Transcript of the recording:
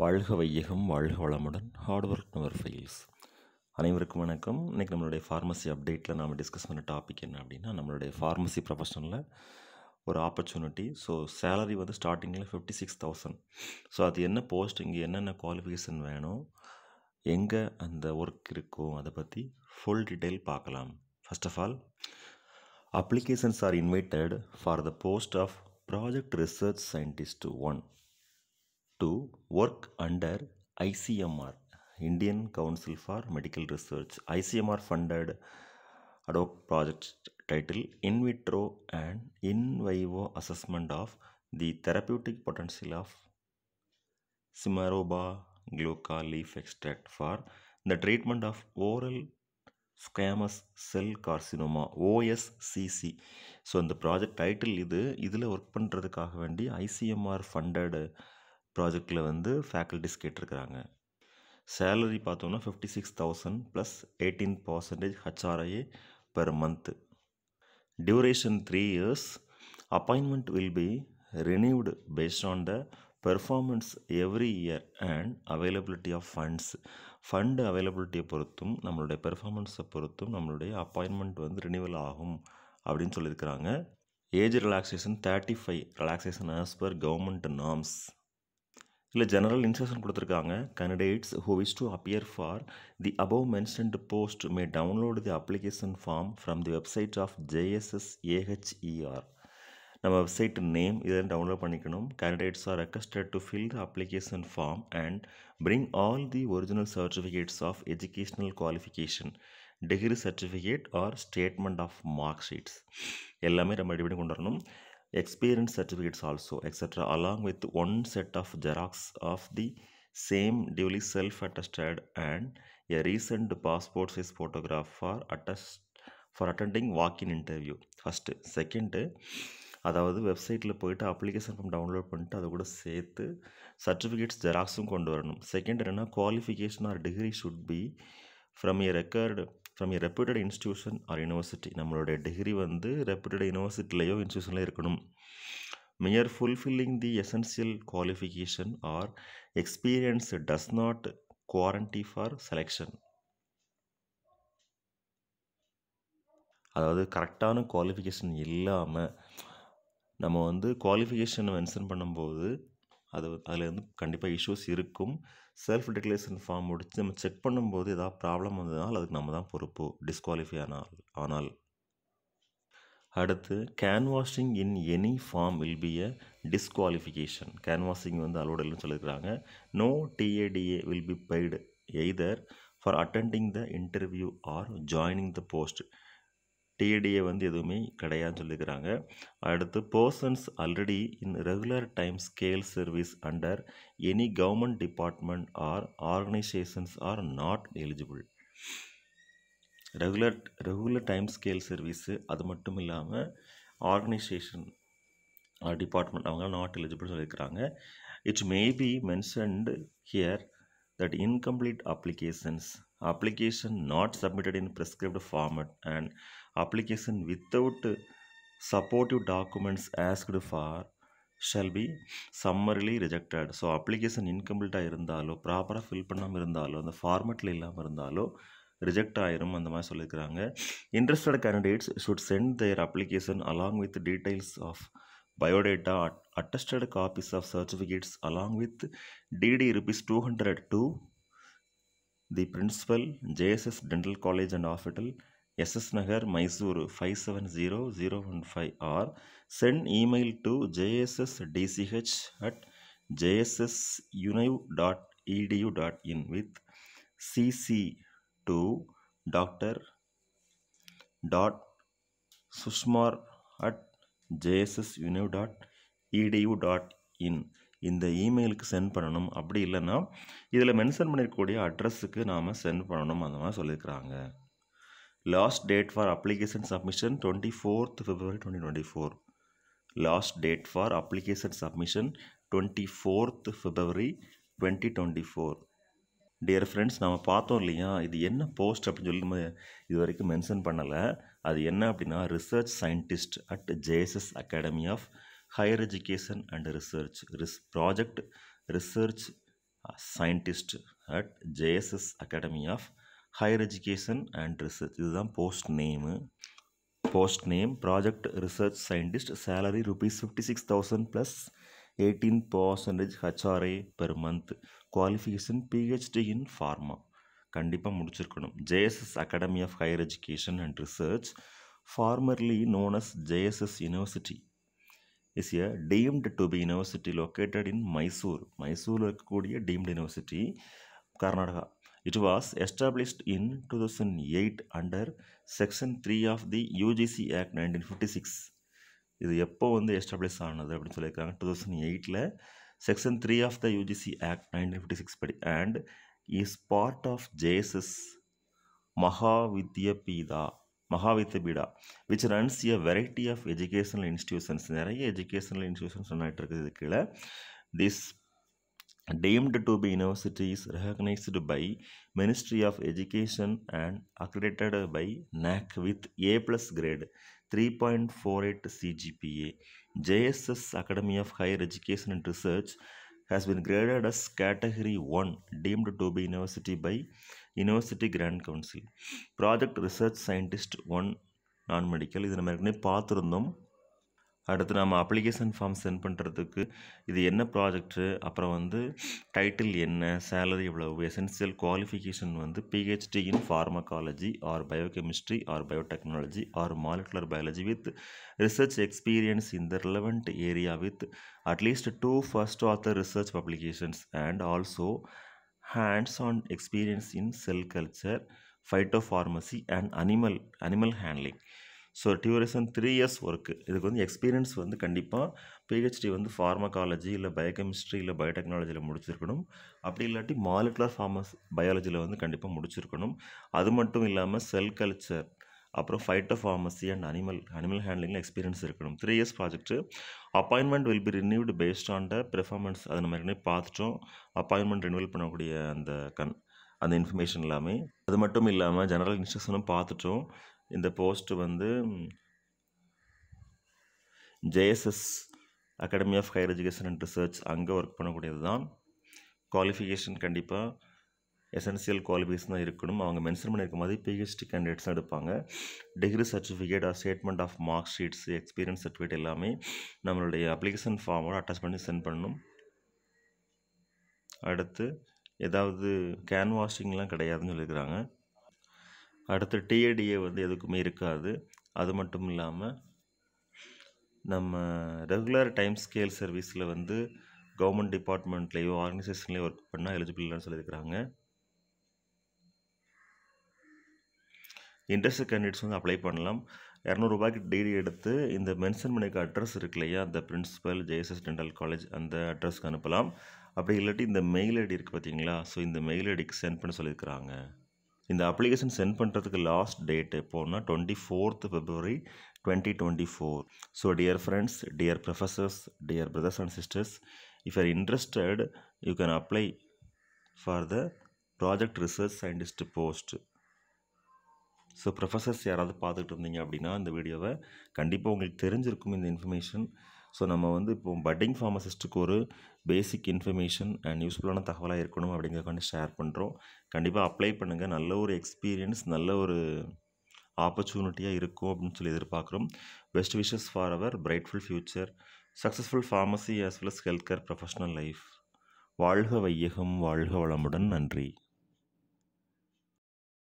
வாழ்க வையகம் வாழ்க வளமுடன் ஹார்ட் ஒர்க் நவர் ஃபைல்ஸ் அனைவருக்கும் வணக்கம் இன்றைக்கி நம்மளுடைய ஃபார்மசி அப்டேட்டில் நாம் டிஸ்கஸ் பண்ண டாபிக் என்ன அப்படின்னா நம்மளுடைய ஃபார்மசி ப்ரொஃபஷனில் ஒரு ஆப்பர்ச்சுனிட்டி ஸோ சேலரி வந்து ஸ்டார்டிங்கில் ஃபிஃப்டி சிக்ஸ் தௌசண்ட் ஸோ அது என்ன போஸ்ட் இங்கே என்னென்ன குவாலிஃபிகேஷன் வேணும் எங்கே அந்த ஒர்க் இருக்கும் அதை பற்றி ஃபுல் டீட்டெயில் பார்க்கலாம் first of all applications are invited for the post of project research scientist one to work under ICMR Indian Council for Medical Research ICMR funded adhoc project title in vitro and in vivo assessment of the therapeutic potential of Simarouba glauca leaf extract for the treatment of oral squamous cell carcinoma OSCC so இந்த project title இது இதில் work பண்ணுறதுக்காக வேண்டி ICMR ஃபண்டடு ப்ராஜெக்டில் வந்து faculties கேட்டிருக்கிறாங்க salary பார்த்தோம்னா fifty six thousand plus eighteen percentage HRA per month duration three years appointment will be renewed based on the performance every year and availability of funds fund அவைலபிலிட்டியை பொறுத்தும் நம்மளுடைய பெர்ஃபார்மன்ஸை பொறுத்தும் நம்மளுடைய அப்பாயின்மெண்ட் வந்து ரினியூவல் ஆகும் அப்படின்னு சொல்லியிருக்கிறாங்க age relaxation thirty five relaxation as per government norms இல்லை ஜெனரல் இன்ஸ்ட்ரக்ஷன் கொடுத்துருக்காங்க candidates who is to appear for the above mentioned post may download the application form from the website of JSS AHER நம்ம website name இதெல்லாம் download பண்ணிக்கணும் candidates are requested to fill the application form and bring all the original certificates of educational qualification degree certificate or statement of mark sheets எல்லாமே நம்ம அடிப்படி கொண்டு வரணும் experience certificates also etc along with one set of xerox of the same duly self-attested and a recent passport size photograph for attest for attending walk in interview first second அதாவது வெப்சைட்டில் போயிட்டு application form download பண்ணிட்டு அதை கூட சேர்த்து certificates ஜெராக்ஸும் கொண்டு வரணும் second என்னென்னா qualification or degree should be from a record from a reputed institution or university நம்மளுடைய டிகிரி வந்து ரெப்யூட்டட் யூனிவர்சிட்டிலேயோ இன்ஸ்டியூஷன்லையோ இருக்கணும் mere fulfilling the essential qualification or experience does not guarantee for selection அதாவது கரெக்டான குவாலிஃபிகேஷன் இல்லாமல் நம்ம வந்து குவாலிஃபிகேஷன் மென்ஷன் பண்ணும்போது அது அதில் வந்து கண்டிப்பாக இஷ்யூஸ் இருக்கும் செல்ஃப் டிக்ளேஷன் ஃபார்ம் முடிச்சு நம்ம செக் பண்ணும்போது ஏதாவது ப்ராப்ளம் வந்ததுனால் அதுக்கு நம்ம தான் பொறுப்பு டிஸ்குவாலிஃபை ஆனால் ஆனால் அடுத்து canvassing in any form will be a disqualification canvassing வந்து அலோடு இல்லைன்னு சொல்லியிருக்கிறாங்க no TA DA will be paid either for attending the interview or joining the post TA DA வந்து எதுவுமே கிடையாதுன்னு சொல்லிக்கிறாங்க அடுத்து persons already in regular time scale service under any government department or organisations are not eligible regular regular time scale service அது மட்டும் இல்லாமல் organisation department அவங்க not eligible சொல்லியிருக்கிறாங்க it's may B mentioned here that incomplete applications application not submitted in prescribed format and application without supportive documents asked for shall be summarily rejected so application இன்கம்ப்ளீட்டாக இருந்தாலோ ப்ராப்பராக fill பண்ணாமல் இருந்தாலோ அந்த ஃபார்மெட்டில் இல்லாமல் இருந்தாலோ ரிஜெக்ட் ஆயிரும் அந்த மாதிரி சொல்லியிருக்கிறாங்க interested candidates should send their application along with details of biodata attested copies of certificates along with DD rupees two hundred to the principal JSS dental college and hospital SS Nagar Mysore five seven zero zero one five or send email to JSS DCH at JSS univ dot edu dot in with CC to doctor dot Sushmar at JSS univ dot edu dot in இந்த இமெயிலுக்கு send பண்ணணும் அப்படி இல்லைன்னா இதில் mention பண்ணிருக்கக்கூடிய அட்ரஸுக்கு நாம் send பண்ணணும் அந்த மாதிரி சொல்லியிருக்கிறாங்க last date for application submission twenty fourth February twenty twenty four last date for application submission twenty fourth February twenty twenty four dear friends நம்ம பார்த்தோம் இல்லையா இது என்ன போஸ்ட் அப்படின்னு சொல்லி நம்ம இது வரைக்கும் மென்ஷன் பண்ணலை அது என்ன அப்படின்னா research scientist at JSS academy of higher education and research ரிஸ் project research scientist at JSS academy of higher education and research இதுதான் post name post name project research scientist salary rupees fifty six thousand plus eighteen percentage HRA per month qualification PhD in pharma கண்டிப்பாக முடிச்சிருக்கணும் JSS academy of higher education and research formerly known as JSS university is a deemed to be university located in Mysore மைசூரில் இருக்கக்கூடிய deemed university Karnataka It was established in 2008 under Section 3 of the UGC Act 1956. இது எப்போ வந்து establish ஆனது அப்படின்னு சொல்லியிருக்காங்க two thousand எயிட்டில் section three of the UGC act nineteen fifty six படி and is part of JSS Mahavidyapeetha Mahavidyapeetha which runs a variety of educational institutions நிறைய educational institutions சொன்னாட்டு இருக்குது இது கீழே this deemed to be universities recognized by Ministry of Education and accredited by NAC with A plus grade 3.48 CGPA. JSS Academy of Higher Education and Research has been graded as category 1 deemed to be university by University Grand Council. Project Research Scientist 1 non medical இது நம்ம ஏற்கனவே அடுத்து நம்ம application form send பண்ணுறதுக்கு இது என்ன project அப்புறம் வந்து டைட்டில் என்ன சேலரி எவ்வளவு எசென்சியல் குவாலிஃபிகேஷன் வந்து PhD in pharmacology or biochemistry or biotechnology or molecular biology with research experience in the relevant area with at least two first author research publications and also hands on experience in cell culture phyto pharmacy and animal animal handling so duration three years work இதுக்கு வந்து experience வந்து கண்டிப்பாக PhD வந்து pharmacology இல்லை biochemistry இல்லை பயோடெக்னாலஜியில் முடிச்சிருக்கணும் அப்படி இல்லாட்டி மாலிகுலர் ஃபார்மஸ் பயாலஜியில் வந்து கண்டிப்பாக முடிச்சிருக்கணும் அது மட்டும் இல்லாமல் செல் கல்ச்சர் அப்புறம் phyto pharmacy and animal animal ஹேண்ட்லிங்கில் எக்ஸ்பீரியன்ஸ் இருக்கணும் three years project appointment will be renewed based on the performance அது நம்ம ஏற்கனவே பார்த்துட்டோம் அப்பாயின்மெண்ட் ரினியூவல் பண்ணக்கூடிய அந்த கன் அந்த இன்ஃபர்மேஷன் எல்லாமே அது மட்டும் இல்லாமல் ஜெனரல் இன்ஸ்ட்ரக்ஷனும் பார்த்துட்டோம் இந்த போஸ்ட் வந்து JSS academy of higher education and research அங்கே ஒர்க் பண்ணக்கூடியது தான் குவாலிஃபிகேஷன் கண்டிப்பாக எசென்சியல் குவாலிஃபிகேஷன் தான் இருக்கணும் அவங்க மென்ஷன் பண்ணியிருக்க மாதிரி பிஹெச்டி கேண்டிடேட்ஸ் தான் எடுப்பாங்க degree certificate or statement of mark sheets experience certificate எல்லாமே நம்மளுடைய அப்ளிகேஷன் ஃபார்மோட அட்டாச் பண்ணி சென்ட் பண்ணணும் அடுத்து ஏதாவது கேன்வாஷிங்லாம் கிடையாதுன்னு சொல்லியிருக்கிறாங்க அடுத்து டிஏடிஏ வந்து எதுக்குமே இருக்காது அது மட்டும் இல்லாமல் நம்ம ரெகுலர் டைம் ஸ்கேல் சர்வீஸில் வந்து கவர்மெண்ட் டிபார்ட்மெண்ட்லேயோ ஆர்கனைசேஷன்லேயோ ஒர்க் பண்ணால் எலிஜிபிள்னு சொல்லியிருக்கிறாங்க இன்ட்ரெஸ்ட் கேண்டிடேட்ஸ் வந்து அப்ளை பண்ணலாம் இரநூறுபாய்க்கு டிகிரி எடுத்து இந்த மென்ஷன் பண்ணிக்க அட்ரஸ் இருக்கு இல்லையா அந்த பிரின்ஸிபல் ஜேஎஸ்எஸ் டென்டல் காலேஜ் அந்த அட்ரஸ்க்கு அனுப்பலாம் அப்படி இல்லாட்டி இந்த மெயில் ஐடி இருக்குது பார்த்தீங்களா ஸோ இந்த மெயில் ஐடிக்கு சென்ட் பண்ண சொல்லியிருக்கிறாங்க இந்த அப்ளிகேஷன் சென்ட் பண்ணுறதுக்கு லாஸ்ட் டேட் எப்போன்னா twenty fourth February twenty twenty four so dear friends dear professors dear brothers and sisters if are interested you can apply for the project research scientist post so professors யாராவது பார்த்துக்கிட்டு இருந்தீங்க அப்படின்னா இந்த வீடியோவை கண்டிப்பாக உங்களுக்கு தெரிஞ்சிருக்கும் இந்த இன்ஃபர்மேஷன் ஸோ நம்ம வந்து இப்போ பட்டிங் ஃபார்மசிஸ்ட்டுக்கு ஒரு பேசிக் இன்ஃபர்மேஷன் அண்ட் யூஸ்ஃபுல்லான தகவலாக இருக்கணும் அப்படிங்கிறக்காண்டி ஷேர் பண்ணுறோம் கண்டிப்பாக அப்ளை பண்ணுங்கள் நல்ல ஒரு எக்ஸ்பீரியன்ஸ் நல்ல ஒரு ஆப்பர்ச்சுனிட்டியாக இருக்கும் அப்படின்னு சொல்லி எதிர்பார்க்குறோம் best wishes for our brightful future successful pharmacy as well as health care professional life வாழ்க வையகம் வாழ்க வளமுடன் நன்றி